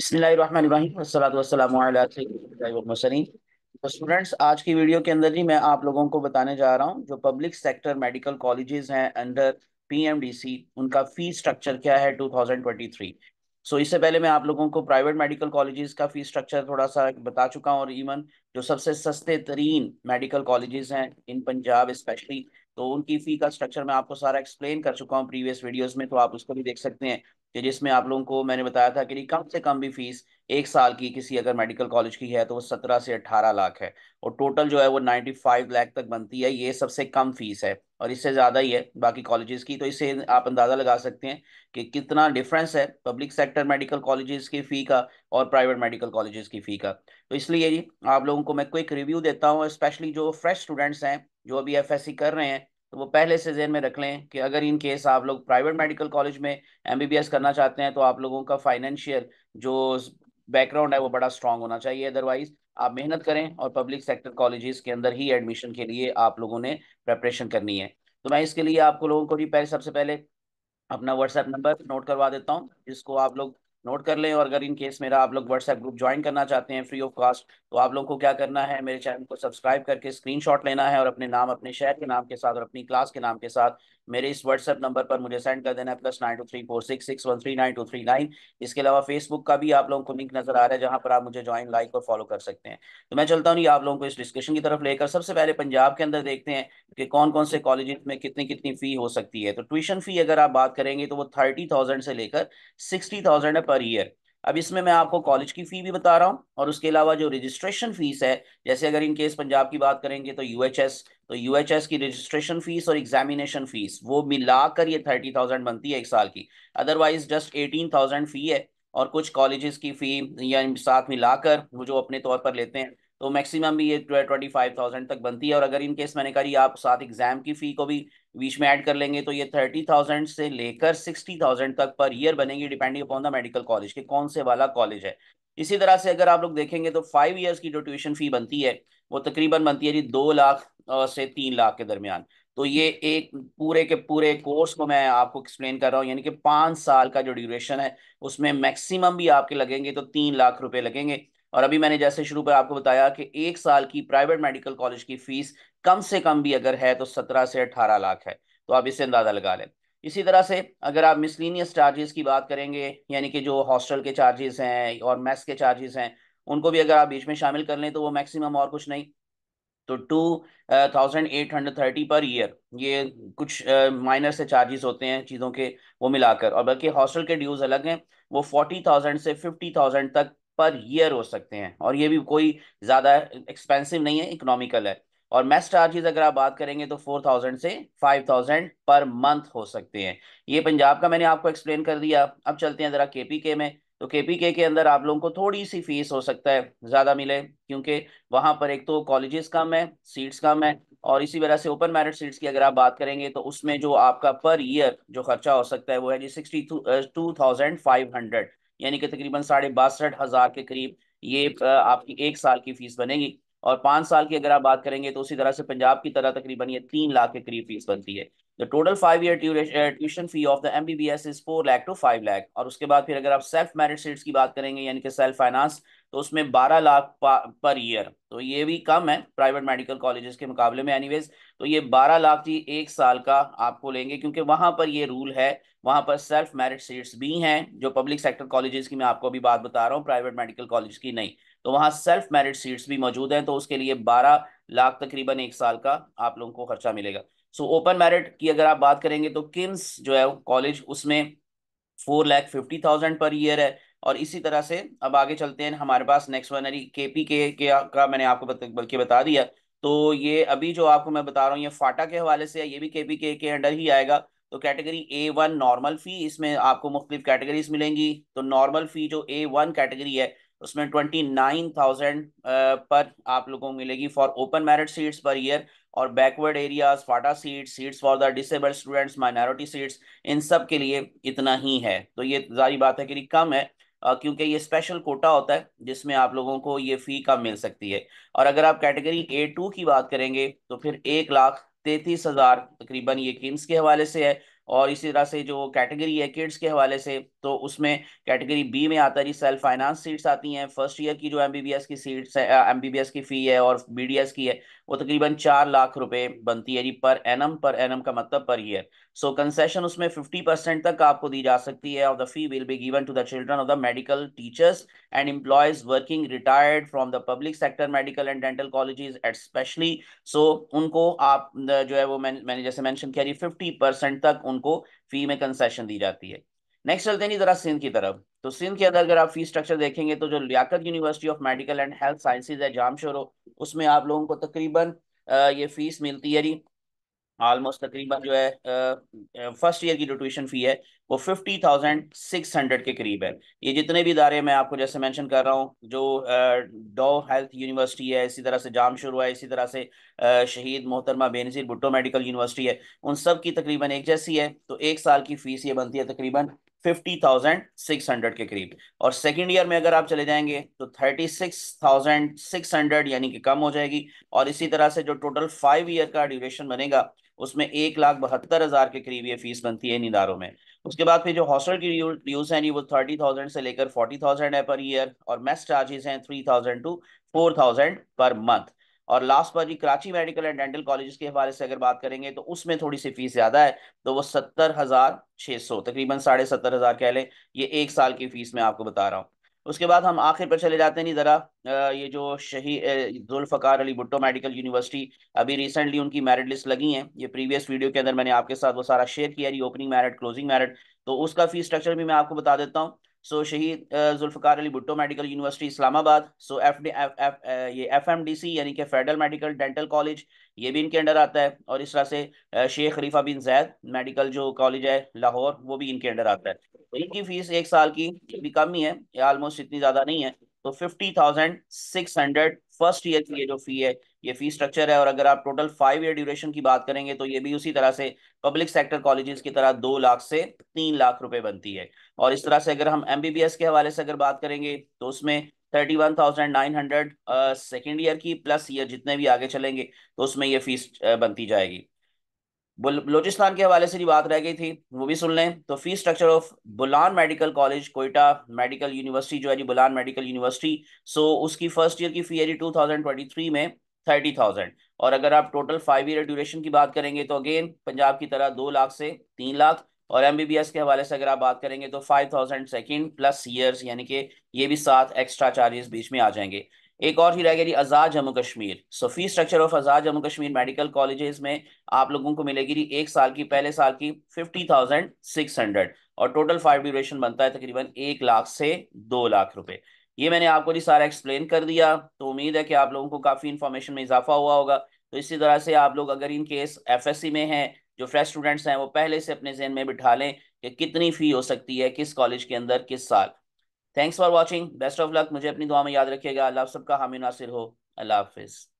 students तो आज की वीडियो के अंदर ही मैं आप लोगों को बताने जा रहा हूँ जो पब्लिक सेक्टर मेडिकल कॉलेजेस हैं अंडर पीएमडीसी उनका फी स्ट्रक्चर क्या है 2023 सो so, इससे पहले मैं आप लोगों को प्राइवेट मेडिकल कॉलेजेस का फी स्ट्रक्चर थोड़ा सा बता चुका हूँ और इवन जो सबसे सस्ते तरीन मेडिकल कॉलेजेस हैं इन पंजाब स्पेशली तो उनकी फ़ी का स्ट्रक्चर मैं आपको सारा एक्सप्लेन कर चुका हूँ प्रीवियस वीडियोस में तो आप उसको भी देख सकते हैं कि जिसमें आप लोगों को मैंने बताया था कि कम से कम भी फीस एक साल की किसी अगर मेडिकल कॉलेज की है तो वो सत्रह से अट्ठारह लाख है और टोटल जो है वो नाइन्टी फाइव लाख तक बनती है ये सबसे कम फीस है और इससे ज़्यादा ही है बाकी कॉलेजेस की तो इससे आप अंदाज़ा लगा सकते हैं कि कितना डिफरेंस है पब्लिक सेक्टर मेडिकल कॉलेजेस की फ़ी का और प्राइवेट मेडिकल कॉलेजेस की फ़ी का तो इसलिए जी आप लोगों को मैं क्विक रिव्यू देता हूँ स्पेशली जो फ्रेश स्टूडेंट्स हैं जो अभी एफ कर रहे हैं तो वो पहले से जेहन में रख लें कि अगर इन केस आप लोग प्राइवेट मेडिकल कॉलेज में एमबीबीएस करना चाहते हैं तो आप लोगों का फाइनेंशियल जो बैकग्राउंड है वो बड़ा स्ट्रांग होना चाहिए अदरवाइज आप मेहनत करें और पब्लिक सेक्टर कॉलेजेस के अंदर ही एडमिशन के लिए आप लोगों ने प्रेपरेशन करनी है तो मैं इसके लिए आपको लोगों को भी पहले सबसे पहले अपना व्हाट्सएप नंबर नोट करवा देता हूँ जिसको आप लोग नोट कर लें और अगर इन केस मेरा आप लोग व्हाट्सएप ग्रुप ज्वाइन करना चाहते हैं फ्री ऑफ कॉस्ट तो आप लोग को क्या करना है मेरे चैनल को सब्सक्राइब करके स्क्रीनशॉट लेना है और अपने नाम अपने शहर के नाम के साथ और अपनी क्लास के नाम के साथ मेरे इस व्हाट्सएप नंबर पर मुझे सेंड कर देना है plus nine two three four six six one three nine two three nine इसके अलावा फेसबुक का भी आप लोगों को लिंक नजर आ रहा है जहां पर आप मुझे ज्वाइन लाइक और फॉलो कर सकते हैं तो मैं चलता हूँ आप लोगों को इस डिस्कशन की तरफ लेकर सबसे पहले पंजाब के अंदर देखते हैं कि कौन कौन से कॉलेज में कितनी कितनी फी हो सकती है तो ट्यूशन फी अगर आप बात करेंगे तो वो थर्टी थाउजेंड से लेकर सिक्सटी थाउजेंड है पर ईयर अब इसमें मैं आपको कॉलेज की फ़ी भी बता रहा हूँ और उसके अलावा जो रजिस्ट्रेशन फ़ीस है जैसे अगर इन केस पंजाब की बात करेंगे तो यू तो यू की रजिस्ट्रेशन फ़ीस और एग्जामिनेशन फ़ीस वो मिलाकर ये थर्टी थाउजेंड बनती है एक साल की otherwise just eighteen thousand fee है और कुछ कॉलेज की फ़ी या साथ मिलाकर वो जो अपने तौर पर लेते हैं तो मैक्सिमम भी ये ट्वेंटी फाइव थाउजेंड तक बनती है और अगर इनकेस मैंने कहा आप साथ एग्जाम की फ़ी को भी बीच में ऐड कर लेंगे तो ये थर्टी थाउजेंड से लेकर सिक्सटी थाउजेंड तक पर ईयर बनेगी depending upon the medical college के कौन से वाला कॉलेज है इसी तरह से अगर आप लोग देखेंगे तो फाइव ईयर्स की जो ट्यूशन फ़ी बनती है वो तकरीबन बनती है जी दो लाख से तीन लाख के दरमियान तो ये एक पूरे के पूरे कोर्स को मैं आपको एक्सप्लेन कर रहा हूँ यानी कि पाँच साल का जो ड्यूरेशन है उसमें मैक्सिमम भी आपके लगेंगे तो तीन लाख रुपए लगेंगे और अभी मैंने जैसे शुरू पर आपको बताया कि एक साल की प्राइवेट मेडिकल कॉलेज की फीस कम से कम भी अगर है तो सत्रह से अठारह लाख है तो आप इससे अंदाज़ा लगा लें इसी तरह से अगर आप मिसलिनियस चार्जेस की बात करेंगे यानी कि जो हॉस्टल के चार्जेस हैं और मैथ्स के चार्जेस हैं उनको भी अगर आप बीच में शामिल कर लें तो वो मैक्सिमम और कुछ नहीं तो two thousand eight hundred thirty per year ये कुछ माइनर से चार्जेस होते हैं चीज़ों के वो मिलाकर और बल्कि हॉस्टल के ड्यूज़ अलग हैं वो फोर्टी थाउजेंड से फिफ्टी थाउजेंड तक पर ईयर हो सकते हैं और ये भी कोई ज़्यादा एक्सपेंसिव नहीं है इकोनॉमिकल है और मेस चार्जेस अगर आप बात करेंगे तो फोर थाउजेंड से फाइव थाउजेंड पर मंथ हो सकते हैं ये पंजाब का मैंने आपको एक्सप्लेन कर दिया अब चलते हैं ज़रा के में तो के के अंदर आप लोगों को थोड़ी सी फीस हो सकता है ज़्यादा मिले क्योंकि वहां पर एक तो कॉलेजेस कम है सीट्स कम है और इसी वजह से ओपन मैरिट सीट्स की अगर आप बात करेंगे तो उसमें जो आपका पर ईयर जो खर्चा हो सकता है वो है जी sixty two thousand five hundred यानी कि तकरीबन साढ़े बासठ हज़ार के करीब ये आपकी एक साल की फ़ीस बनेगी और पाँच साल की अगर आप बात करेंगे तो उसी तरह से पंजाब की तरह तकरीबन ये तीन लाख के करीब फीस बनती है The total five year tuition fee of the M B B S is four lakh two five और उसके बाद फिर अगर आप सेल्फ मैरिड सीट्स की बात करेंगे यानी कि सेल्फ फाइनेंस तो उसमें बारह लाख पर ईयर तो ये भी कम है प्राइवेट मेडिकल कॉलेजेस के मुकाबले में एनीवेज तो ये बारह लाख जी एक साल का आपको लेंगे क्योंकि वहां पर ये रूल है वहाँ पर सेल्फ मेरिट सीट्स भी हैं जो पब्लिक सेक्टर कॉलेजेस की मैं आपको अभी बात बता रहा हूँ प्राइवेट मेडिकल कॉलेज की नहीं तो वहाँ सेल्फ मेरिट सीट्स भी मौजूद हैं तो उसके लिए बारह लाख तकरीबन एक साल का आप लोगों को खर्चा मिलेगा सो ओपन मेरिट की अगर आप बात करेंगे तो किम्स जो है कॉलेज उसमें four lakh fifty thousand per year है और इसी तरह से अब आगे चलते हैं हमारे पास नेक्स्ट वन यानी के पी के, का मैंने आपको बल्कि बता दिया तो ये अभी जो आपको मैं बता रहा हूँ ये फाटा के हवाले से है ये भी के पी के के अंडर ही आएगा तो category A one normal fee इसमें आपको मुख्तलिफ कैटेगरीज मिलेंगी तो नॉर्मल फ़ी जो ए वन कैटेगरी है उसमें ट्वेंटी नाइन थाउजेंड पर आप लोगों को मिलेगी for open merit seats per year और backward areas FATA seat seats for the disabled students minority seats इन सब के लिए इतना ही है तो ये जारी बात है कि कम है क्योंकि ये स्पेशल कोटा होता है जिसमें आप लोगों को ये फ़ी कम मिल सकती है और अगर आप कैटेगरी ए टू की बात करेंगे तो फिर एक लाख तैतीस हज़ार तकरीबन ये किम्स के हवाले से है और इसी तरह से जो कैटेगरी है किड्स के हवाले से तो उसमें कैटेगरी बी में आता है सेल्फ फाइनेंस सीट्स आती हैं फर्स्ट ईयर की जो एम की सीट्स है एम की फ़ी है और बी की है वो तकरीबन चार लाख रुपये बनती है जी पर एनम पर एनम का मतलब पर ईयर सो कंसेशन उसमें फिफ्टी परसेंट तक आपको दी जा सकती है of the fee will be given to the children of the medical teachers and employees working retired from the public sector medical and dental colleges at specially so उनको आप जो है वो मैं, मैंने जैसे मैंशन किया फिफ्टी परसेंट तक उनको फी में कंसेशन दी जाती है नेक्स्ट चलते हैं जरा सिंध की तरफ तो सिंध के अंदर अगर आप फी स्ट्रक्चर देखेंगे तो जो Liaquat University of Medical and Health Sciences है जामशोरो उसमें आप लोगों को तकरीबन ये फीस मिलती है जी ऑलमोस्ट तकरीबन जो है फर्स्ट ईयर की जो ट्यूशन फी है वो फिफ्टी थाउजेंड सिक्स हंड्रेड के करीब है ये जितने भी इदारे मैं आपको जैसे मेंशन कर रहा हूँ जो डो हेल्थ यूनिवर्सिटी है इसी तरह से जाम शुरू है इसी तरह से शहीद मोहतरमा बेनजीर भुट्टो मेडिकल यूनिवर्सिटी है उन सब की तकरीबन एक जैसी है तो एक साल की फीस ये बनती है तकरीबन फिफ्टी थाउजेंड सिक्स हंड्रेड के करीब और सेकेंड ईयर में अगर आप चले जाएंगे तो thirty six thousand six hundred यानी कि कम हो जाएगी और इसी तरह से जो टोटल फाइव ईयर का ड्यूरेशन बनेगा उसमें एक लाख बहत्तर हज़ार के करीब ये फीस बनती है इन इदारों में उसके बाद फिर जो हॉस्टल की ड्यूज़ हैं वो थर्टी थाउजेंड से लेकर फोर्टी थाउजेंड है पर ईयर और मेस चार्जेस हैं three thousand to four thousand per month और लास्ट पर जी Karachi Medical and Dental College के हवाले से अगर बात करेंगे तो उसमें थोड़ी सी फीस ज़्यादा है तो वो सत्तर हज़ार छह सौ तकरीबन साढ़े सत्तर हज़ार कह लें ये एक साल की फ़ीस मैं आपको बता रहा हूँ उसके बाद हम आखिर पर चले जाते हैं नहीं ज़रा ये जो शहीद जुल्फ़कार अली भुट्टो मेडिकल यूनिवर्सिटी अभी रिसेंटली उनकी मेरिट लिस्ट लगी है ये प्रीवियस वीडियो के अंदर मैंने आपके साथ वो सारा शेयर किया ओपनिंग मेरिट क्लोजिंग मेरिट तो उसका फीस स्ट्रक्चर भी मैं आपको बता देता हूँ so Shaheed Zulfikar Ali Bhutto Medical University Islamabad so F D ये एफ एम डी सी यानी कि फेडरल मेडिकल डेंटल कॉलेज ये भी इनके अंडर आता है और इस तरह से Sheikh Khalifa bin Zayed Medical जो कॉलेज है लाहौर वो भी इनके अंडर आता है तो इनकी फीस एक साल की भी कम ही है आलमोस्ट इतनी ज़्यादा नहीं है तो fifty thousand six hundred first year की ये जो फी है ये फी स्ट्रक्चर है और अगर आप टोटल फाइव ईयर ड्यूरेशन की बात करेंगे तो ये भी उसी तरह से पब्लिक सेक्टर कॉलेजेस की तरह दो लाख से तीन लाख रुपए बनती है और इस तरह से अगर हम एम के हवाले से अगर बात करेंगे तो उसमें thirty one thousand nine hundred second year की प्लस ईयर जितने भी आगे चलेंगे तो उसमें ये फीस बनती जाएगी बलोचिस्तान के हवाले से जो बात रह गई थी वो भी सुन लें तो fees structure of Bolan Medical College Quetta Medical University जो है जी बुलान मेडिकल यूनिवर्सिटी सो उसकी फर्स्ट ईयर की फ़ी है जी टू थाउजेंड ट्वेंटी थ्री में थर्टी थाउजेंड और अगर आप टोटल फाइव ईयर ड्यूरेशन की बात करेंगे तो अगेन पंजाब की तरह दो लाख से तीन लाख और एम के हवाले से अगर आप बात करेंगे तो five thousand second plus years यानी कि ये भी सात एक्स्ट्रा चार्जेस बीच में आ जाएंगे एक और ही रह गई Azad Jammu Kashmir so fee structure of Azad Jammu Kashmir medical colleges में आप लोगों को मिलेगी एक साल की पहले साल की फिफ्टी थाउजेंड सिक्स हंड्रेड और टोटल फाइव ड्यूरेशन बनता है तकरीबन एक लाख से दो लाख रुपए ये मैंने आपको जी सारा एक्सप्लेन कर दिया तो उम्मीद है कि आप लोगों को काफ़ी इन्फॉर्मेशन में इजाफा हुआ होगा तो इसी तरह से आप लोग अगर इन केस एफएससी में हैं जो फ्रेश स्टूडेंट्स हैं वो पहले से अपने जहन में बिठा लें कि कितनी फ़ी हो सकती है किस कॉलेज के अंदर किस साल thanks for watching best of luck मुझे अपनी दुआ में याद रखिएगा अल्लाह सबका हामी नासिर हो अल्लाह हाफिज़